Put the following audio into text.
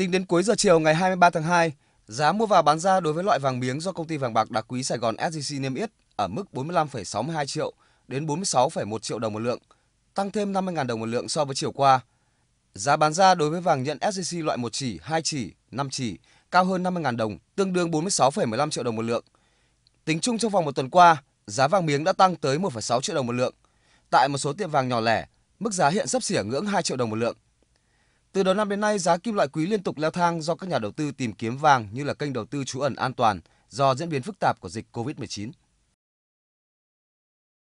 Tính đến cuối giờ chiều ngày 23 tháng 2, giá mua vào bán ra đối với loại vàng miếng do công ty vàng bạc đá quý Sài Gòn SJC niêm yết ở mức 45,62 triệu đến 46,1 triệu đồng một lượng, tăng thêm 50.000 đồng một lượng so với chiều qua. Giá bán ra đối với vàng nhận SJC loại 1 chỉ, 2 chỉ, 5 chỉ cao hơn 50.000 đồng, tương đương 46,15 triệu đồng một lượng. Tính chung trong vòng một tuần qua, giá vàng miếng đã tăng tới 1,6 triệu đồng một lượng. Tại một số tiệm vàng nhỏ lẻ, mức giá hiện sắp xỉ ngưỡng 2 triệu đồng một lượng. Từ đầu năm đến nay, giá kim loại quý liên tục leo thang do các nhà đầu tư tìm kiếm vàng như là kênh đầu tư trú ẩn an toàn do diễn biến phức tạp của dịch COVID-19.